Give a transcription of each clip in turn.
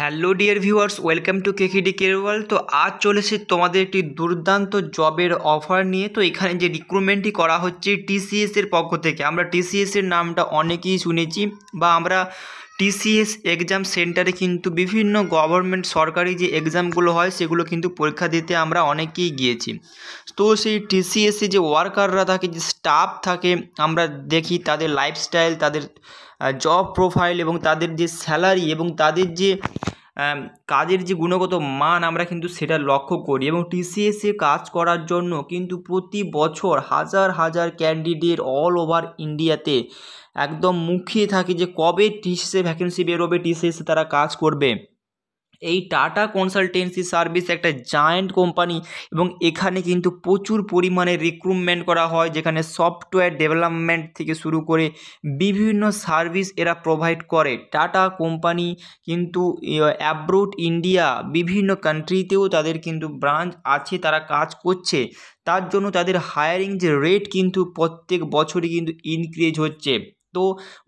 hello dear viewers welcome to কেকিডি কেরওয়াল তো আজ চলেছে তোমাদের একটি দুর্দান্ত জবের অফার নিয়ে তো এখানে যে রিক্রুটমেন্টটি করা হচ্ছে টিসিএসের পক্ষ থেকে আমরা টিসিএসের নামটা অনেকেই শুনেছি বা আমরা টিসিএস এক্সাম সেন্টারে কিন্তু বিভিন্ন গভর্নমেন্ট সরকারি যে এক্সামগুলো হয় সেগুলো কিন্তু পরীক্ষা দিতে আমরা অনেকেই গিয়েছি তো সেই টিসিএসে যে ওয়ার্কাররা থাকে যে স্টাফ থাকে আমরা দেখি তাদের লাইফস্টাইল তাদের জব প্রোফাইল এবং তাদের যে স্যালারি এবং তাদের যে কাজের যে গুণগত মান আমরা কিন্তু সেটা লক্ষ্য করি এবং টিসিএসে কাজ করার জন্য কিন্তু প্রতি বছর হাজার হাজার ক্যান্ডিডেট অল ওভার ইন্ডিয়াতে একদম মুখিয়ে থাকে যে কবে টিসিএসে ভ্যাকেন্সি বেরোবে টিসিএসে তারা কাজ করবে এই টাটা কনসালটেন্সি সার্ভিস একটা জায়েন্ট কোম্পানি এবং এখানে কিন্তু প্রচুর পরিমাণে রিক্রুটমেন্ট করা হয় যেখানে সফটওয়্যার ডেভেলপমেন্ট থেকে শুরু করে বিভিন্ন সার্ভিস এরা প্রোভাইড করে টাটা কোম্পানি কিন্তু অ্যাব্রোড ইন্ডিয়া বিভিন্ন কান্ট্রিতেও তাদের কিন্তু ব্রাঞ্চ আছে তারা কাজ করছে তার জন্য তাদের হায়ারিং যে রেট কিন্তু প্রত্যেক বছরই কিন্তু ইনক্রিজ হচ্ছে তো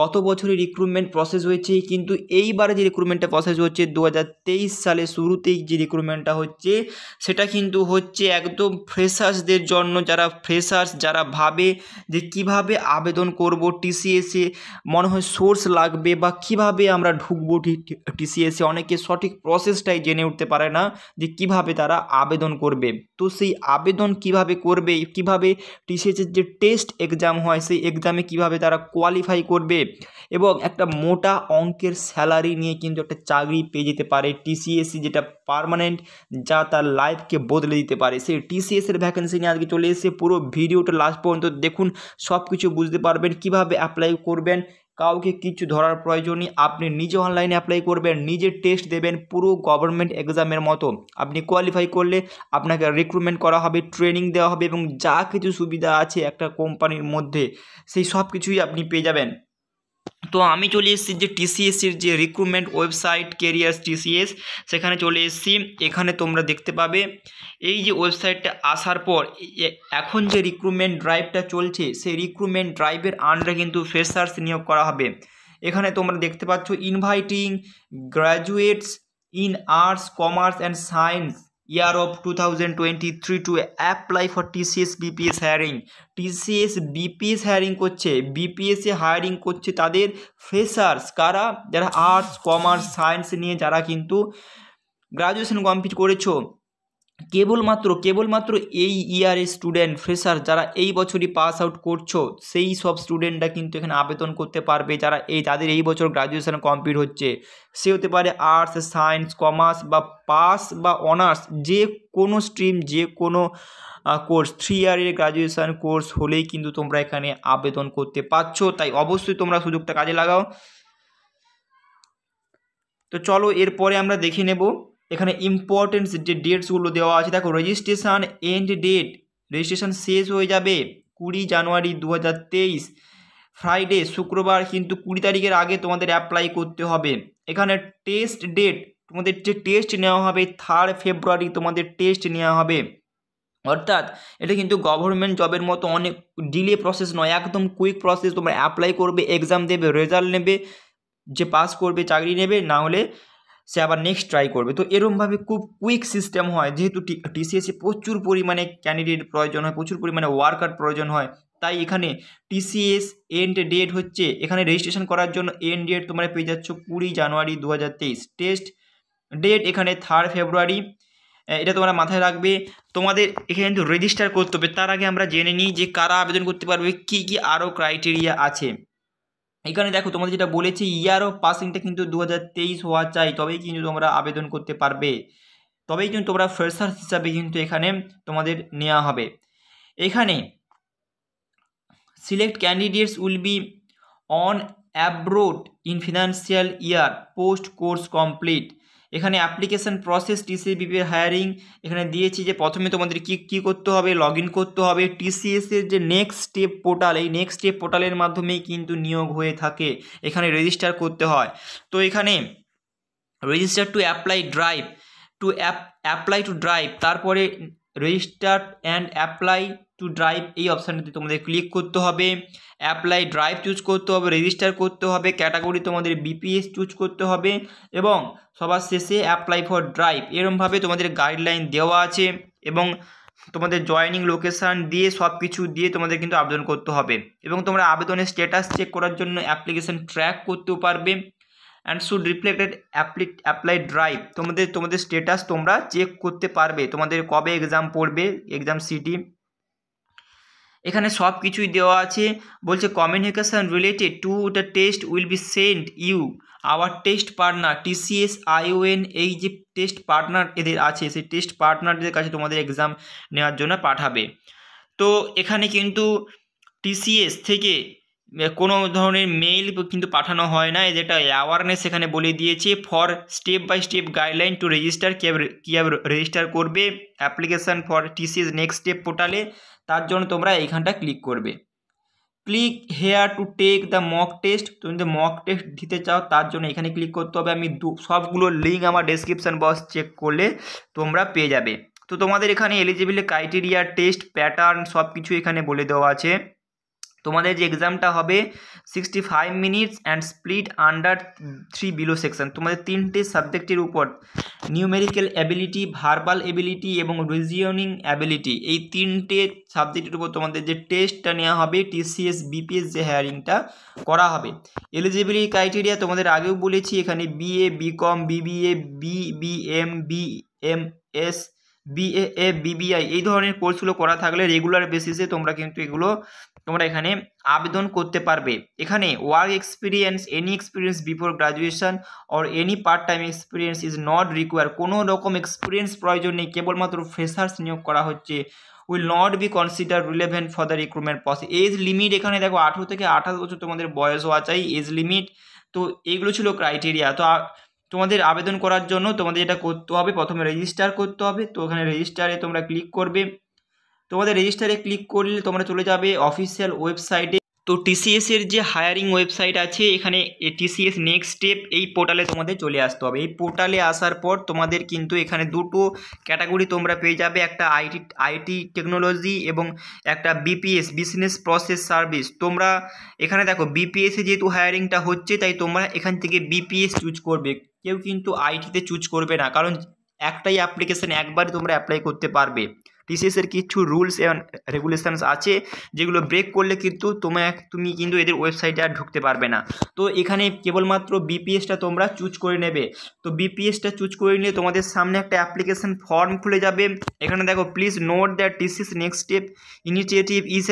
গত বছরই রিক্রুটমেন্ট প্রসেস হয়েছে কিন্তু এইবারে যে রিক্রুটমেন্টটা প্রসেস হচ্ছে দু সালে শুরুতেই যে রিক্রুটমেন্টটা হচ্ছে সেটা কিন্তু হচ্ছে একদম ফ্রেশার্সদের জন্য যারা ফ্রেশার্স যারা ভাবে যে কিভাবে আবেদন করব টিসিএসে মনে হয় সোর্স লাগবে বা কিভাবে আমরা ঢুকবো টিসিএসে অনেকে সঠিক প্রসেসটাই জেনে উঠতে পারে না যে কিভাবে তারা আবেদন করবে তো সেই আবেদন কিভাবে করবে কিভাবে টিসিএসের যে টেস্ট এক্সাম হয় সেই এক্সামে কিভাবে তারা কোয়ালিফাই কোথায় করবে এবং একটা মোটা অঙ্কের স্যালারি নিয়ে কিন্তু একটা চাকরি পেয়ে যেতে পারে টিসিএসসি e যেটা পারমানেন্ট যা তার লাইফকে বদলে দিতে পারে সেই টিসিএসের e ভ্যাকেন্সি নিয়ে আজকে চলে এসে পুরো ভিডিওটা লাস্ট পর্যন্ত দেখুন সব কিছু বুঝতে পারবেন কীভাবে অ্যাপ্লাই করবেন কাউকে কিছু ধরার প্রয়োজন নেই আপনি নিজে অনলাইনে অ্যাপ্লাই করবেন নিজে টেস্ট দেবেন পুরো গভর্নমেন্ট এক্সামের মতো আপনি কোয়ালিফাই করলে আপনাকে রিক্রুটমেন্ট করা হবে ট্রেনিং দেওয়া হবে এবং যা কিছু সুবিধা আছে একটা কোম্পানির মধ্যে সেই সব কিছুই আপনি পেয়ে যাবেন তো আমি চলে এসেছি যে টিসিএসসির যে রিক্রুটমেন্ট ওয়েবসাইট কেরিয়ার টিসিএস সেখানে চলে এসেছি এখানে তোমরা দেখতে পাবে এই যে ওয়েবসাইটটা আসার পর এখন যে রিক্রুটমেন্ট ড্রাইভটা চলছে সেই রিক্রুটমেন্ট ড্রাইভের আন্ডারে কিন্তু ফ্রেশার্স নিয়োগ করা হবে এখানে তোমরা দেখতে পাচ্ছ inviting graduates in arts commerce and science year of 2023 to apply for TCS BPS hiring TCS BPS hiring করছে BPS এ hiring করছে তাদের ফ্রেশার্স কারা যারা আর্টস কমার্স সায়েন্স নিয়ে যারা কিন্তু গ্রাজুয়েশন কমপ্লিট করেছো কেবলমাত্র কেবলমাত্র এই ইয়ারের স্টুডেন্ট ফ্রেশার যারা এই বছরই পাস আউট করছো সেই সব স্টুডেন্টরা কিন্তু এখানে আবেদন করতে পারবে যারা এই তাদের এই বছর গ্রাজুয়েশন কমপ্লিট হচ্ছে সে হতে পারে আর্টস সায়েন্স কমার্স বা পাস বা অনার্স যে কোনো স্ট্রিম যে কোনো কোর্স থ্রি ইয়ারের গ্রাজুয়েশান কোর্স হলেই কিন্তু তোমরা এখানে আবেদন করতে পারছো তাই অবশ্যই তোমরা সুযোগটা কাজে লাগাও তো চলো এরপরে আমরা দেখে নেব এখানে ইম্পর্টেন্স যে ডেটসগুলো দেওয়া আছে দেখো রেজিস্ট্রেশন এন্ড ডেট রেজিস্ট্রেশন শেষ হয়ে যাবে কুড়ি জানুয়ারি দু ফ্রাইডে শুক্রবার কিন্তু কুড়ি তারিখের আগে তোমাদের অ্যাপ্লাই করতে হবে এখানে টেস্ট ডেট তোমাদের যে টেস্ট নেওয়া হবে থার্ড ফেব্রুয়ারি তোমাদের টেস্ট নেওয়া হবে অর্থাৎ এটা কিন্তু গভর্নমেন্ট জবের মতো অনেক ডিলে প্রসেস নয় একদম কুইক প্রসেস তোমরা অ্যাপ্লাই করবে এক্সাম দেবে রেজাল্ট নেবে যে পাস করবে চাকরি নেবে না হলে সে আবার নেক্সট ট্রাই করবে তো এরমভাবে খুব কুইক সিস্টেম হয় যেহেতু টিসিএসে e প্রচুর পরিমাণে ক্যান্ডিডেট প্রয়োজন হয় প্রচুর পরিমাণে ওয়ার্কার প্রয়োজন হয় তাই এখানে টিসিএস এন্ড ডেট হচ্ছে এখানে রেজিস্ট্রেশন করার জন্য এন্ড ডেট তোমার পেয়ে যাচ্ছ কুড়ি জানুয়ারি দু টেস্ট ডেট এখানে থার্ড ফেব্রুয়ারি এটা তোমরা মাথায় রাখবে তোমাদের এখানে কিন্তু রেজিস্টার করতে হবে তার আগে আমরা জেনে নিই যে কারা আবেদন করতে পারবে কি কি আরও ক্রাইটেরিয়া আছে এখানে দেখো তোমাদের যেটা বলেছি ইয়ার অফ পাসিংটা কিন্তু দু হওয়া চাই তবেই কিন্তু তোমরা আবেদন করতে পারবে তবেই কিন্তু তোমরা ফ্রেশার্স হিসাবে কিন্তু এখানে তোমাদের নেওয়া হবে এখানে select candidates will be on abroad in financial year post course complete এখানে অ্যাপ্লিকেশান প্রসেস টিসিবিপির হায়ারিং এখানে দিয়েছি যে প্রথমে তোমাদের কি কি করতে হবে লগ করতে হবে টিসিএসের যে নেক্সট স্টেপ পোর্টাল এই নেক্সট স্টেপ পোর্টালের মাধ্যমেই কিন্তু নিয়োগ হয়ে থাকে এখানে রেজিস্টার করতে হয় তো এখানে register to apply drive to app apply to drive তারপরে register and apply to drive এই অপশানটিতে তোমাদের ক্লিক করতে হবে অ্যাপ্লাই ড্রাইভ চুজ করতে হবে রেজিস্টার করতে হবে ক্যাটাগরি তোমাদের বিপিএস চুজ করতে হবে এবং সবার শেষে অ্যাপ্লাই ফর ড্রাইভ এরমভাবে তোমাদের গাইডলাইন দেওয়া আছে এবং তোমাদের জয়নিং লোকেশান দিয়ে সব কিছু দিয়ে তোমাদের কিন্তু আবেদন করতে হবে এবং তোমরা আবেদনের স্ট্যাটাস চেক করার জন্য অ্যাপ্লিকেশান ট্র্যাক করতেও পারবে and should reflected appli apply drive তোমাদের তোমাদের স্ট্যাটাস তোমরা চেক করতে পারবে তোমাদের কবে এক্সাম পড়বে এক্সাম সিটি এখানে সব কিছুই দেওয়া আছে বলছে communication related to the test will be sent you our test partner TCS iON এই যে টেস্ট পার্টনার এদের আছে সেই টেস্ট পার্টনারদের কাছে তোমাদের এক্সাম নেওয়ার জন্য পাঠাবে তো এখানে কিন্তু টিসিএস থেকে কোনো ধরনের মেইল কিন্তু পাঠানো হয় না যেটা অ্যাওয়ারনেস এখানে বলে দিয়েছে for step by step guideline to register কীভাবে কীভাবে রেজিস্টার করবে application for TCS next step পোর্টালে তার জন্য তোমরা এইখানটা ক্লিক করবে click here to take the mock test তুমি যদি মক টেস্ট দিতে চাও তার জন্য এখানে ক্লিক করতে হবে আমি সবগুলো লিঙ্ক আমার ডেসক্রিপশান বক্স চেক করলে তোমরা পেয়ে যাবে তো তোমাদের এখানে এলিজিবিলি ক্রাইটেরিয়া টেস্ট প্যাটার্ন সব কিছু এখানে বলে দেওয়া আছে তোমাদের যে এক্সামটা হবে sixty five minutes and split under three below section তোমাদের তিনটে সাবজেক্টের উপর নিউমেরিক্যাল অ্যাবিলিটি ভার্বাল অ্যাবিলিটি এবং রিজিয়নিং অ্যাবিলিটি এই তিনটে সাবজেক্টের উপর তোমাদের যে টেস্টটা নেওয়া হবে টিসিএস বিপিএস যে হায়ারিংটা করা হবে এলিজিবিলিটি ক্রাইটেরিয়া তোমাদের আগেও বলেছি এখানে BA BCom BBA B B M B M S BAA BBI এই ধরনের কোর্সগুলো করা থাকলে রেগুলার বেসিসে তোমরা কিন্তু এগুলো তোমরা এখানে আবেদন করতে পারবে এখানে work experience any experience before graduation or any part time experience is not require কোনো রকম এক্সপিরিয়েন্স প্রয়োজন নেই কেবলমাত্র ফ্রেশার্স নিয়োগ করা হচ্ছে will not be consider relevant for the recruitment process age limit এখানে দেখো আঠেরো থেকে আঠাশ বছর তোমাদের বয়স হওয়া চাই এজ লিমিট তো এইগুলো ছিল ক্রাইটেরিয়া তো তোমাদের আবেদন করার জন্য তোমাদের এটা করতে হবে প্রথমে রেজিস্টার করতে হবে তো ওখানে রেজিস্টারে তোমরা ক্লিক করবে তোমাদের রেজিস্টারে ক্লিক করলে তোমরা চলে যাবে অফিসিয়াল ওয়েবসাইটে তো টিসিএসের যে হায়ারিং ওয়েবসাইট আছে এখানে টিসিএস নেক্সট স্টেপ এই পোর্টালে তোমাদের চলে আসতে হবে এই পোর্টালে আসার পর তোমাদের কিন্তু এখানে দুটো ক্যাটাগরি তোমরা পেয়ে যাবে একটা আইটি আইটি টেকনোলজি এবং একটা বিপিএস বিজনেস প্রসেস সার্ভিস তোমরা এখানে দেখো বিপিএসে যেহেতু হায়ারিংটা হচ্ছে তাই তোমরা এখান থেকে বিপিএস চুজ করবে কেউ কিন্তু আইটিতে চুজ করবে না কারণ একটাই অ্যাপ্লিকেশান একবারই তোমরা অ্যাপ্লাই করতে পারবে টিসিএসের কিছু রুলস এবং রেগুলেশানস আছে যেগুলো ব্রেক করলে কিন্তু তোমার তুমি কিন্তু এদের ওয়েবসাইটে আর ঢুকতে পারবে না তো এখানে কেবলমাত্র বিপিএসটা তোমরা চুজ করে নেবে তো বিপিএসটা চুজ করে নিলে তোমাদের সামনে একটা অ্যাপ্লিকেশান ফর্ম খুলে যাবে এখানে দেখো please note that TCS next step initiative is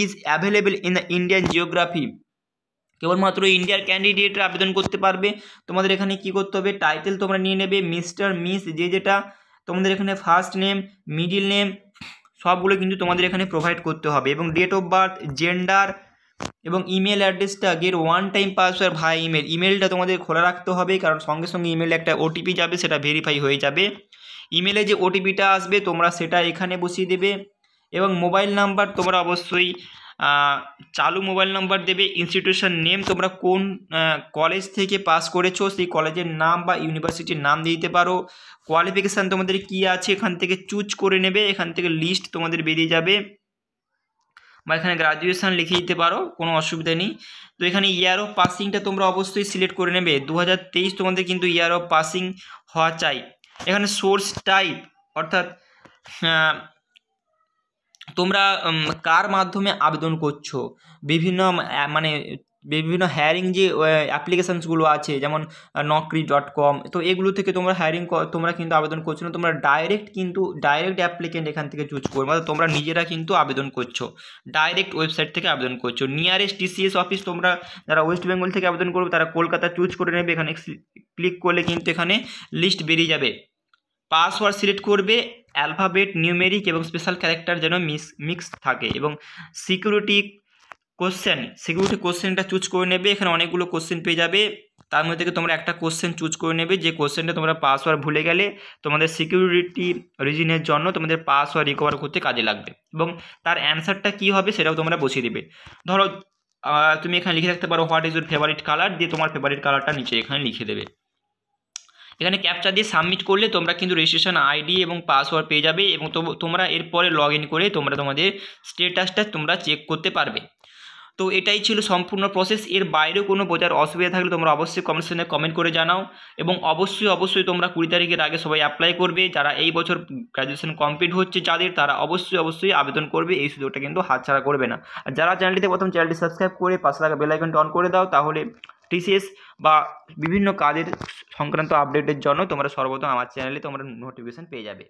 is available in the Indian geography কেবলমাত্র ইন্ডিয়ার ক্যান্ডিডেটরা আবেদন করতে পারবে তোমাদের এখানে কি করতে হবে টাইটেল তোমরা নিয়ে নেবে মিস্টার মিস যে যেটা তোমাদের এখানে ফার্স্ট নেম মিডিল নেম সবগুলো কিন্তু তোমাদের এখানে প্রোভাইড করতে হবে এবং ডেট অফ বার্থ জেন্ডার এবং ইমেল অ্যাড্রেসটা গের one time password via email ইমেলটা তোমাদের খোলা রাখতে হবে কারণ সঙ্গে সঙ্গে ইমেলে একটা ওটিপি যাবে সেটা ভেরিফাই হয়ে যাবে ইমেলে যে ওটিপিটা আসবে তোমরা সেটা এখানে বসিয়ে দেবে এবং মোবাইল নাম্বার তোমরা অবশ্যই চালু মোবাইল নাম্বার দেবে ইনস্টিটিউশন নেম তোমরা কোন কলেজ থেকে পাস করেছো সেই কলেজের নাম বা ইউনিভার্সিটির নাম দিয়ে দিতে পারো কোয়ালিফিকেশান তোমাদের কি আছে এখান থেকে চুজ করে নেবে এখান থেকে লিস্ট তোমাদের বেরিয়ে যাবে বা এখানে গ্রাজুয়েশান লিখে দিতে পারো কোনো অসুবিধা নেই তো এখানে ইয়ার অফ পাসিংটা তোমরা অবশ্যই সিলেক্ট করে নেবে দু তোমাদের কিন্তু ইয়ার অফ পাসিং হওয়া চাই এখানে সোর্স টাইপ অর্থাৎ তোমরা কার মাধ্যমে আবেদন করছো বিভিন্ন মানে বিভিন্ন হায়ারিং যে অ্যাপ্লিকেশানসগুলো আছে যেমন নকরি ডট কম তো এগুলো থেকে তোমরা হায়ারিং তোমরা কিন্তু আবেদন করছো না তোমরা ডাইরেক্ট কিন্তু ডাইরেক্ট অ্যাপ্লিকেন্ট এখান থেকে চুজ করবে মানে তোমরা নিজেরা কিন্তু আবেদন করছো ডাইরেক্ট ওয়েবসাইট থেকে আবেদন করছো নিয়ারেস্ট টিসিএস অফিস তোমরা যারা ওয়েস্ট বেঙ্গল থেকে আবেদন করবে তারা কলকাতা চুজ করে নেবে এখানে ক্লিক করলে কিন্তু এখানে লিস্ট বেরিয়ে যাবে পাসওয়ার্ড সিলেক্ট করবে অ্যালফাবেট নিউমেরিক এবং স্পেশাল ক্যারেক্টার যেন মিক্স মিক্স থাকে এবং সিকিউরিটি কোশ্চেন সিকিউরিটি কোশ্চেনটা চুজ করে নেবে এখানে অনেকগুলো কোশ্চেন পেয়ে যাবে তার মধ্যে থেকে তোমরা একটা কোশ্চেন চুজ করে নেবে যে কোশ্চেনটা তোমরা পাসওয়ার্ড ভুলে গেলে তোমাদের সিকিউরিটি রিজিনের জন্য তোমাদের পাসওয়ার্ড রিকভার করতে কাজে লাগবে এবং তার অ্যান্সারটা কী হবে সেটাও তোমরা বসিয়ে দেবে ধরো তুমি এখানে লিখে রাখতে পারো what is your favourite colour দিয়ে তোমার ফেভারিট কালারটা নিচে এখানে লিখে দেবে এখানে ক্যাপচা দিয়ে সাবমিট করলে তোমরা কিন্তু রেজিস্ট্রেশন আইডি এবং পাসওয়ার্ড পেয়ে যাবে এবং তোমরা এরপরে লগ ইন করে তোমরা তোমাদের স্টেটাসটা তোমরা চেক করতে পারবে তো এটাই ছিল সম্পূর্ণ প্রসেস এর বাইরেও কোনো বোঝার অসুবিধা থাকলে তোমরা অবশ্যই কমেন্ট কমেন্ট করে জানাও এবং অবশ্যই অবশ্যই তোমরা কুড়ি তারিখের আগে সবাই অ্যাপ্লাই করবে যারা এই বছর গ্র্যাজুয়েশন কমপ্লিট হচ্ছে যাদের তারা অবশ্যই অবশ্যই আবেদন করবে এই সুযোগটা কিন্তু হাতছাড়া করবে না আর যারা চ্যানেলটিতে প্রথম চ্যানেলটি সাবস্ক্রাইব করে পাশে থাকা বেলাইকনটা অন করে দাও তাহলে টিসিএস বা বিভিন্ন কাজের সংক্রান্ত আপডেটের জন্য তোমরা সর্বদা আমার চ্যানেলে তোমরা নোটিফিকেশান পেয়ে যাবে